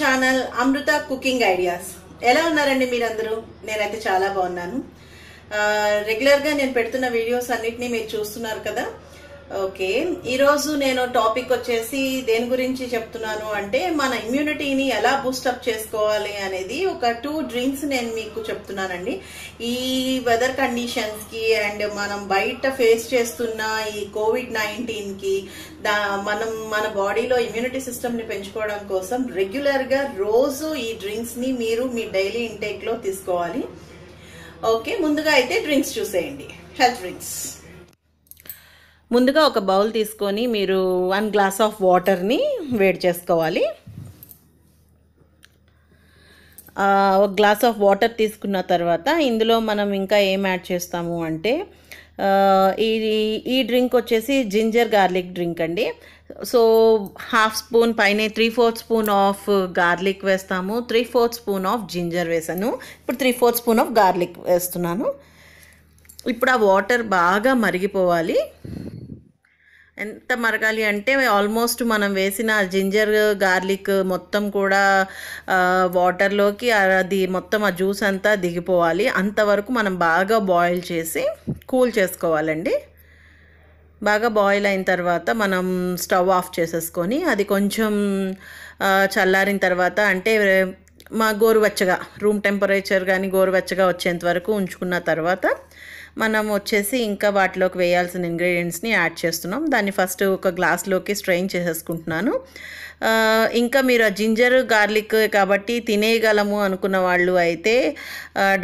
channel అమృత cooking ideas ఎలా ఉన్నారండి మీరందరూ నేనైతే చాలా బాగున్నాను రెగ్యులర్గా నేను పెడుతున్న వీడియోస్ అన్నిటినీ మీరు చూస్తున్నారు కదా ఓకే ఈరోజు నేను టాపిక్ వచ్చేసి దేని గురించి చెప్తున్నాను అంటే మన ఇమ్యూనిటీని ఎలా బూస్టప్ చేసుకోవాలి అనేది ఒక టూ డ్రింక్స్ నేను మీకు చెప్తున్నానండి ఈ వెదర్ కండిషన్స్కి అండ్ మనం బయట ఫేస్ చేస్తున్న ఈ కోవిడ్ నైన్టీన్ దా మనం మన బాడీలో ఇమ్యూనిటీ సిస్టమ్ని పెంచుకోవడం కోసం రెగ్యులర్గా రోజు ఈ డ్రింక్స్ని మీరు మీ డైలీ లో తీసుకోవాలి ఓకే ముందుగా అయితే డ్రింక్స్ చూసేయండి హెల్త్ డ్రింక్స్ ముందుగా ఒక బౌల్ తీసుకొని మీరు వన్ గ్లాస్ ఆఫ్ వాటర్ని వేడి చేసుకోవాలి ఒక గ్లాస్ ఆఫ్ వాటర్ తీసుకున్న తర్వాత ఇందులో మనం ఇంకా ఏం యాడ్ చేస్తాము అంటే ఈ ఈ డ్రింక్ వచ్చేసి జింజర్ గార్లిక్ డ్రింక్ అండి సో హాఫ్ స్పూన్ పైన three fourth spoon of garlic వేస్తాము three fourth spoon of ginger వేసాను ఇప్పుడు three fourth spoon of garlic వేస్తున్నాను ఇప్పుడు ఆ వాటర్ బాగా మరిగిపోవాలి ఎంత మరగాలి అంటే ఆల్మోస్ట్ మనం వేసిన జింజర్ గార్లిక్ మొత్తం కూడా వాటర్లోకి అది మొత్తం ఆ జ్యూస్ అంతా దిగిపోవాలి అంతవరకు మనం బాగా బాయిల్ చేసి కూల్ చేసుకోవాలండి బాగా బాయిల్ అయిన తర్వాత మనం స్టవ్ ఆఫ్ చేసేసుకొని అది కొంచెం చల్లారిన తర్వాత అంటే మా గోరువెచ్చగా రూమ్ టెంపరేచర్ కానీ గోరువెచ్చగా వచ్చేంత వరకు ఉంచుకున్న తర్వాత మనం వచ్చేసి ఇంకా వాటిలోకి వేయాల్సిన ఇంగ్రీడియంట్స్ని యాడ్ చేస్తున్నాం దాన్ని ఫస్ట్ ఒక గ్లాస్లోకి స్ట్రెయిన్ చేసేసుకుంటున్నాను ఇంకా మీరు జింజర్ గార్లిక్ కాబట్టి తినేయగలము అనుకున్న వాళ్ళు అయితే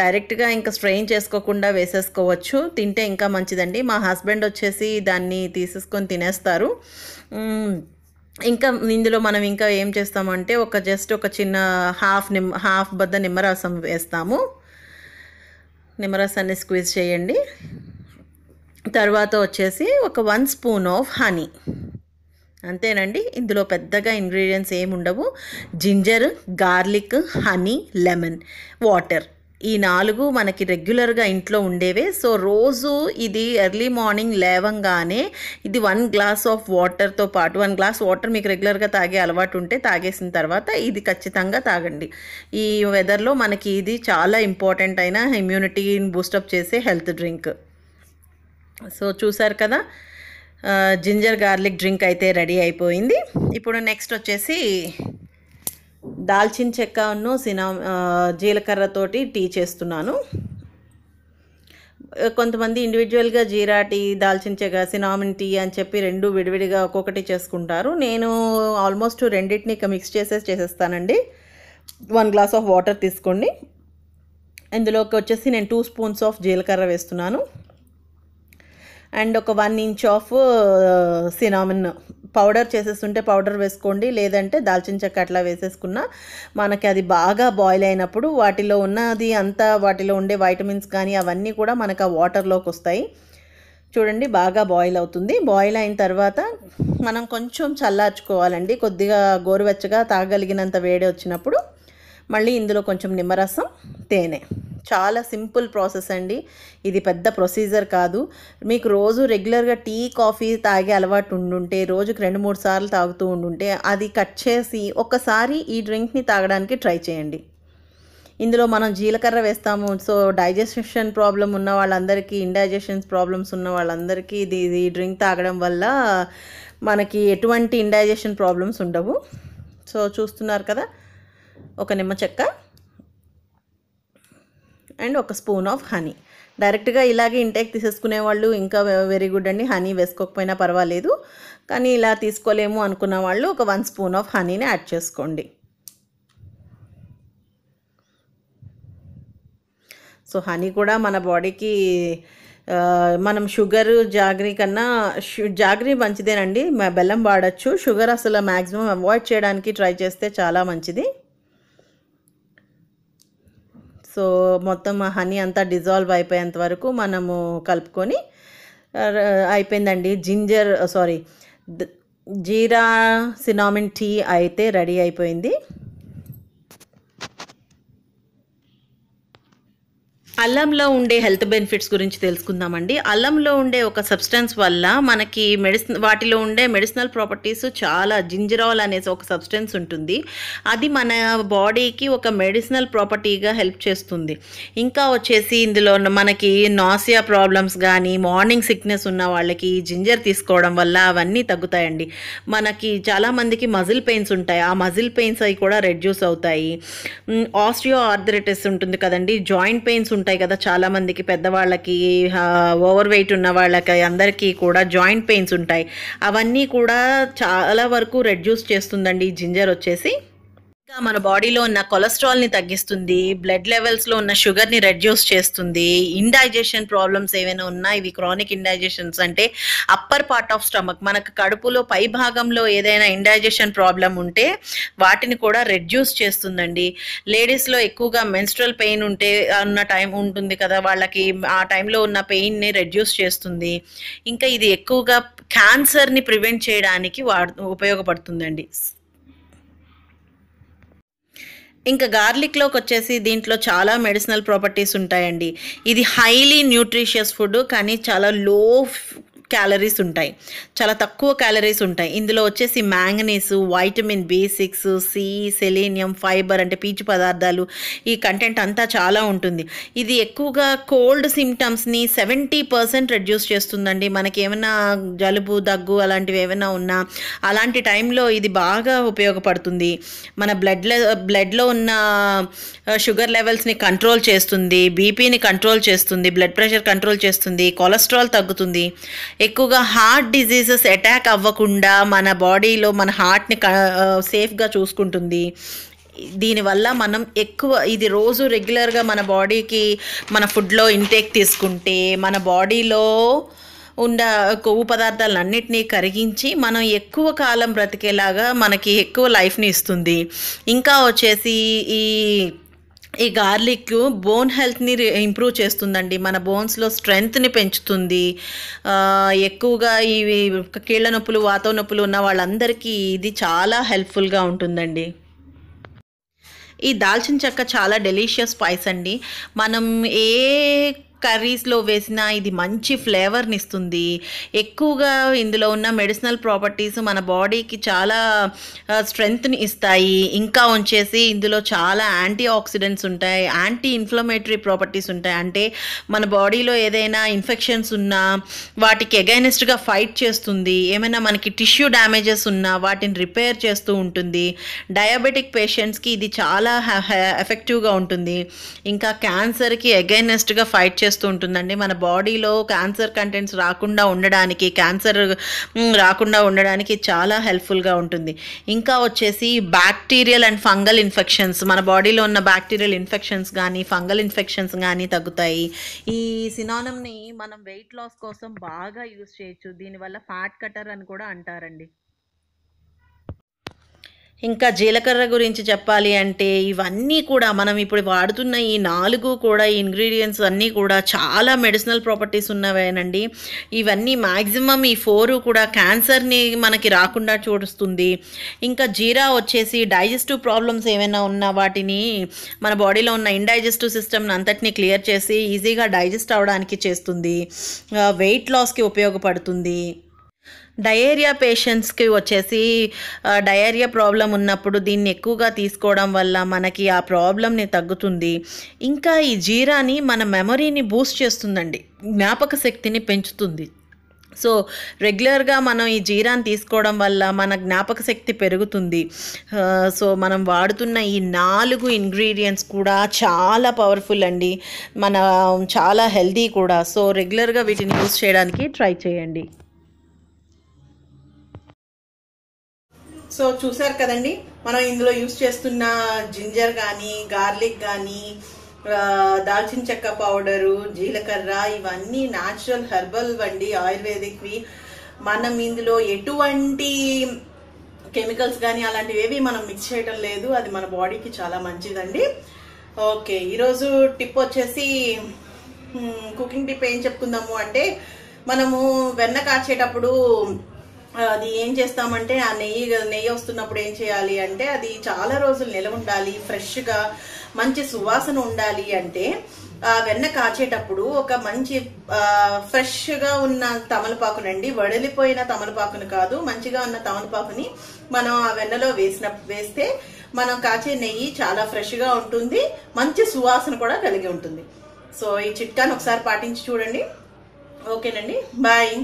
డైరెక్ట్గా ఇంకా స్ట్రెయిన్ చేసుకోకుండా వేసేసుకోవచ్చు తింటే ఇంకా మంచిదండి మా హస్బెండ్ వచ్చేసి దాన్ని తీసేసుకొని తినేస్తారు ఇంకా ఇందులో మనం ఇంకా ఏం చేస్తామంటే ఒక జస్ట్ ఒక చిన్న హాఫ్ నిమ్ హాఫ్ బద్ద నిమ్మరసం వేస్తాము నిమ్మరసాన్ని స్క్వీజ్ చేయండి తర్వాత వచ్చేసి ఒక వన్ స్పూన్ ఆఫ్ హనీ అంతేనండి ఇందులో పెద్దగా ఇంగ్రీడియంట్స్ ఏమి ఉండవు ginger garlic honey lemon water ఈ నాలుగు మనకి రెగ్యులర్గా ఇంట్లో ఉండేవే సో రోజు ఇది ఎర్లీ మార్నింగ్ లేవంగానే ఇది వన్ గ్లాస్ ఆఫ్ వాటర్తో పాటు వన్ గ్లాస్ వాటర్ మీకు రెగ్యులర్గా తాగే అలవాటు ఉంటే తాగేసిన తర్వాత ఇది ఖచ్చితంగా తాగండి ఈ వెదర్లో మనకి ఇది చాలా ఇంపార్టెంట్ అయిన ఇమ్యూనిటీని బూస్టప్ చేసే హెల్త్ డ్రింక్ సో చూసారు కదా జింజర్ గార్లిక్ డ్రింక్ అయితే రెడీ అయిపోయింది ఇప్పుడు నెక్స్ట్ వచ్చేసి దాల్చిన చెక్కను సినా జీలకర్రతోటి టీ చేస్తున్నాను కొంతమంది ఇండివిజువల్గా జీరా టీ దాల్చిన చెక్క సినామిన్ టీ అని చెప్పి రెండు విడివిడిగా ఒక్కొక్కటి చేసుకుంటారు నేను ఆల్మోస్ట్ రెండింటిని మిక్స్ చేసేసి చేసేస్తానండి వన్ గ్లాస్ ఆఫ్ వాటర్ తీసుకోండి ఇందులోకి వచ్చేసి నేను టూ స్పూన్స్ ఆఫ్ జీలకర్ర వేస్తున్నాను అండ్ ఒక one inch of cinnamon powder చేసేస్తుంటే పౌడర్ వేసుకోండి లేదంటే దాల్చిన చెక్క అట్లా వేసేసుకున్నా మనకి అది బాగా బాయిల్ అయినప్పుడు వాటిలో ఉన్నది అంతా వాటిలో ఉండే వైటమిన్స్ కానీ అవన్నీ కూడా మనకు ఆ వాటర్లోకి వస్తాయి చూడండి బాగా బాయిల్ అవుతుంది బాయిల్ అయిన తర్వాత మనం కొంచెం చల్లార్చుకోవాలండి కొద్దిగా గోరువెచ్చగా తాగలిగినంత వేడి వచ్చినప్పుడు మళ్ళీ ఇందులో కొంచెం నిమ్మరసం తేనె చాలా సింపుల్ ప్రాసెస్ అండి ఇది పెద్ద ప్రొసీజర్ కాదు మీకు రోజు రెగ్యులర్గా టీ కాఫీ తాగే అలవాటు ఉండుంటే రోజుకి రెండు మూడు సార్లు తాగుతూ ఉండుంటే అది కట్ చేసి ఒక్కసారి ఈ డ్రింక్ని తాగడానికి ట్రై చేయండి ఇందులో మనం జీలకర్ర వేస్తాము సో డైజెషన్ ప్రాబ్లం ఉన్న వాళ్ళందరికీ ఇండైజెషన్స్ ప్రాబ్లమ్స్ ఉన్న వాళ్ళందరికీ ఇది ఈ డ్రింక్ తాగడం వల్ల మనకి ఎటువంటి ఇండైజెషన్ ప్రాబ్లమ్స్ ఉండవు సో చూస్తున్నారు కదా ఒక నిమ్మ చెక్క అండ్ ఒక స్పూన్ ఆఫ్ హనీ డైరెక్ట్గా ఇలాగే ఇంటేక్ తీసేసుకునే వాళ్ళు ఇంకా వెరీ గుడ్ అండి హనీ వేసుకోకపోయినా పర్వాలేదు కానీ ఇలా తీసుకోలేము అనుకున్న వాళ్ళు ఒక వన్ స్పూన్ ఆఫ్ హనీని యాడ్ చేసుకోండి సో హనీ కూడా మన బాడీకి మనం షుగర్ జాగ్రీ కన్నా జాగ్రీ మంచిదేనండి బెల్లం వాడచ్చు షుగర్ అసలు మ్యాక్సిమం అవాయిడ్ చేయడానికి ట్రై చేస్తే చాలా మంచిది సో మొత్తం హనీ అంతా డిజాల్వ్ అయిపోయేంత వరకు మనము కలుపుకొని అయిపోయిందండి జింజర్ సారీ జీరా సినామిన్ టీ అయితే రెడీ అయిపోయింది అల్లంలో ఉండే హెల్త్ బెనిఫిట్స్ గురించి తెలుసుకుందామండి అల్లంలో ఉండే ఒక సబ్స్టెన్స్ వల్ల మనకి మెడిసిన్ వాటిలో ఉండే మెడిసినల్ ప్రాపర్టీస్ చాలా జింజరాల్ అనేసి ఒక సబ్స్టెన్స్ ఉంటుంది అది మన బాడీకి ఒక మెడిసినల్ ప్రాపర్టీగా హెల్ప్ చేస్తుంది ఇంకా వచ్చేసి ఇందులో మనకి నాసియా ప్రాబ్లమ్స్ కానీ మార్నింగ్ సిక్నెస్ ఉన్న వాళ్ళకి జింజర్ తీసుకోవడం వల్ల అవన్నీ తగ్గుతాయండి మనకి చాలామందికి మజిల్ పెయిన్స్ ఉంటాయి ఆ మజిల్ పెయిన్స్ అవి కూడా రెడ్యూస్ అవుతాయి ఆస్ట్రియో ఆర్థరైటిస్ ఉంటుంది కదండి జాయింట్ పెయిన్స్ ఉంటాయి ఉంటాయి కదా చాలామందికి పెద్దవాళ్ళకి ఓవర్ వెయిట్ ఉన్న వాళ్ళకి అందరికీ కూడా జాయింట్ పెయిన్స్ ఉంటాయి అవన్నీ కూడా చాలా వరకు రెడ్యూస్ చేస్తుందండి ఈ జింజర్ వచ్చేసి ఇంకా మన బాడీలో ఉన్న కొలెస్ట్రాల్ని తగ్గిస్తుంది బ్లడ్ లెవెల్స్లో ఉన్న షుగర్ని రెడ్యూస్ చేస్తుంది ఇండైజెషన్ ప్రాబ్లమ్స్ ఏమైనా ఉన్నా ఇవి క్రానిక్ ఇండైజెషన్స్ అంటే అప్పర్ పార్ట్ ఆఫ్ స్టమక్ మనకు కడుపులో పై భాగంలో ఏదైనా ఇండైజెషన్ ప్రాబ్లం ఉంటే వాటిని కూడా రెడ్యూస్ చేస్తుందండి లేడీస్లో ఎక్కువగా మెన్స్ట్రల్ పెయిన్ ఉంటే అన్న టైం ఉంటుంది కదా వాళ్ళకి ఆ టైంలో ఉన్న పెయిన్ని రెడ్యూస్ చేస్తుంది ఇంకా ఇది ఎక్కువగా క్యాన్సర్ని ప్రివెంట్ చేయడానికి వాడు ఉపయోగపడుతుందండి ఇంకా గార్లిక్లోకి వచ్చేసి దీంట్లో చాలా మెడిసినల్ ప్రాపర్టీస్ ఉంటాయండి ఇది హైలీ న్యూట్రిషియస్ ఫుడ్ కానీ చాలా లో క్యాలరీస్ ఉంటాయి చాలా తక్కువ క్యాలరీస్ ఉంటాయి ఇందులో వచ్చేసి manganese vitamin B six C selenium fibre అంటే పీచు పదార్థాలు ఈ కంటెంట్ అంతా చాలా ఉంటుంది ఇది ఎక్కువగా కోల్డ్ సిమ్టమ్స్ని సెవెంటీ పర్సెంట్ రెడ్యూస్ చేస్తుందండి మనకి ఏమైనా జలుబు దగ్గు అలాంటివి ఏమైనా ఉన్నా అలాంటి టైంలో ఇది బాగా ఉపయోగపడుతుంది మన బ్లడ్ బ్లడ్లో ఉన్న షుగర్ లెవెల్స్ని కంట్రోల్ చేస్తుంది బీపీని కంట్రోల్ చేస్తుంది బ్లడ్ ప్రెషర్ కంట్రోల్ చేస్తుంది కొలెస్ట్రాల్ తగ్గుతుంది ఎక్కువగా హార్ట్ డిజీజెస్ అటాక్ అవ్వకుండా మన బాడీలో మన హార్ట్ని సేఫ్గా చూసుకుంటుంది దీనివల్ల మనం ఎక్కువ ఇది రోజు రెగ్యులర్గా మన బాడీకి మన ఫుడ్లో ఇంటేక్ తీసుకుంటే మన బాడీలో ఉండ కొవ్వు అన్నిటినీ కరిగించి మనం ఎక్కువ కాలం బ్రతికేలాగా మనకి ఎక్కువ లైఫ్ని ఇస్తుంది ఇంకా వచ్చేసి ఈ ఈ గార్లిక్ బోన్ హెల్త్ని ఇంప్రూవ్ చేస్తుందండి మన బోన్స్లో స్ట్రెంగ్త్ని పెంచుతుంది ఎక్కువగా ఈ కీళ్ళ నొప్పులు వాత నొప్పులు ఉన్న వాళ్ళందరికీ ఇది చాలా హెల్ప్ఫుల్గా ఉంటుందండి ఈ దాల్చిన చెక్క చాలా డెలీషియస్ స్పైస్ అండి మనం ఏ కర్రీస్లో వేసినా ఇది మంచి ఫ్లేవర్ని ఇస్తుంది ఎక్కువగా ఇందులో ఉన్న మెడిసినల్ ప్రాపర్టీస్ మన బాడీకి చాలా స్ట్రెంగ్త్ని ఇస్తాయి ఇంకా వచ్చేసి ఇందులో చాలా యాంటీ ఆక్సిడెంట్స్ ఉంటాయి యాంటీ ఇన్ఫ్లమేటరీ ప్రాపర్టీస్ ఉంటాయి అంటే మన బాడీలో ఏదైనా ఇన్ఫెక్షన్స్ ఉన్నా వాటికి ఎగైనెస్ట్గా ఫైట్ చేస్తుంది ఏమైనా మనకి టిష్యూ డ్యామేజెస్ ఉన్నా వాటిని రిపేర్ చేస్తూ ఉంటుంది డయాబెటిక్ పేషెంట్స్కి ఇది చాలా ఎఫెక్టివ్గా ఉంటుంది ఇంకా క్యాన్సర్కి ఎగైనెస్ట్గా ఫైట్ చేస్తుంది చేస్తూ ఉంటుందండి మన బాడీలో క్యాన్సర్ కంటెంట్స్ రాకుండా ఉండడానికి క్యాన్సర్ రాకుండా ఉండడానికి చాలా హెల్ప్ఫుల్గా ఉంటుంది ఇంకా వచ్చేసి బ్యాక్టీరియల్ అండ్ ఫంగల్ ఇన్ఫెక్షన్స్ మన బాడీలో ఉన్న బ్యాక్టీరియల్ ఇన్ఫెక్షన్స్ కానీ ఫంగల్ ఇన్ఫెక్షన్స్ కానీ తగ్గుతాయి ఈ సినానంని మనం వెయిట్ లాస్ కోసం బాగా యూస్ చేయొచ్చు దీనివల్ల ఫ్యాట్ కటర్ అని కూడా అంటారండి ఇంకా జీలకర్ర గురించి చెప్పాలి అంటే ఇవన్నీ కూడా మనం ఇప్పుడు వాడుతున్న ఈ నాలుగు కూడా ఈ ఇంగ్రీడియంట్స్ అన్నీ కూడా చాలా మెడిసినల్ ప్రాపర్టీస్ ఉన్నవేనండి ఇవన్నీ మ్యాక్సిమం ఈ ఫోరు కూడా క్యాన్సర్ని మనకి రాకుండా చూడుస్తుంది ఇంకా జీరా వచ్చేసి డైజెస్టివ్ ప్రాబ్లమ్స్ ఏమైనా ఉన్న వాటిని మన బాడీలో ఉన్న ఇండైజెస్టివ్ సిస్టమ్ని అంతటిని క్లియర్ చేసి ఈజీగా డైజెస్ట్ అవడానికి చేస్తుంది వెయిట్ లాస్కి ఉపయోగపడుతుంది డయేరియా పేషెంట్స్కి వచ్చేసి డయేరియా ప్రాబ్లం ఉన్నప్పుడు దీన్ని ఎక్కువగా తీసుకోవడం వల్ల మనకి ఆ ప్రాబ్లంని తగ్గుతుంది ఇంకా ఈ జీరాని మన మెమరీని బూస్ట్ చేస్తుందండి జ్ఞాపక శక్తిని పెంచుతుంది సో రెగ్యులర్గా మనం ఈ జీరాని తీసుకోవడం వల్ల మన జ్ఞాపక శక్తి పెరుగుతుంది సో మనం వాడుతున్న ఈ నాలుగు ఇంగ్రీడియంట్స్ కూడా చాలా పవర్ఫుల్ అండి మన చాలా హెల్దీ కూడా సో రెగ్యులర్గా వీటిని యూస్ చేయడానికి ట్రై చేయండి సో చూసారు కదండి మనం ఇందులో యూస్ చేస్తున్న జింజర్ కానీ గార్లిక్ కానీ దాల్చిన చెక్క పౌడరు జీలకర్ర ఇవన్నీ న్యాచురల్ హెర్బల్ వండి ఆయుర్వేదిక్వి మనం ఇందులో ఎటువంటి కెమికల్స్ కానీ అలాంటివి ఏవి మనం మిక్స్ చేయటం లేదు అది మన బాడీకి చాలా మంచిదండి ఓకే ఈరోజు టిప్ వచ్చేసి కుకింగ్ టిప్ ఏం చెప్పుకుందాము అంటే మనము వెన్న కాచేటప్పుడు అది ఏం చేస్తామంటే ఆ నెయ్యి నెయ్యి వస్తున్నప్పుడు ఏం చేయాలి అంటే అది చాలా రోజులు నిలవ ఉండాలి ఫ్రెష్గా మంచి సువాసన ఉండాలి అంటే ఆ వెన్న కాచేటప్పుడు ఒక మంచి ఫ్రెష్గా ఉన్న తమలపాకునండి వడలిపోయిన తమలపాకును కాదు మంచిగా ఉన్న తమలపాకుని మనం ఆ వెన్నలో వేసిన వేస్తే మనం కాచే నెయ్యి చాలా ఫ్రెష్గా ఉంటుంది మంచి సువాసన కూడా కలిగి ఉంటుంది సో ఈ చిట్కాను ఒకసారి పాటించి చూడండి ఓకేనండి బాయ్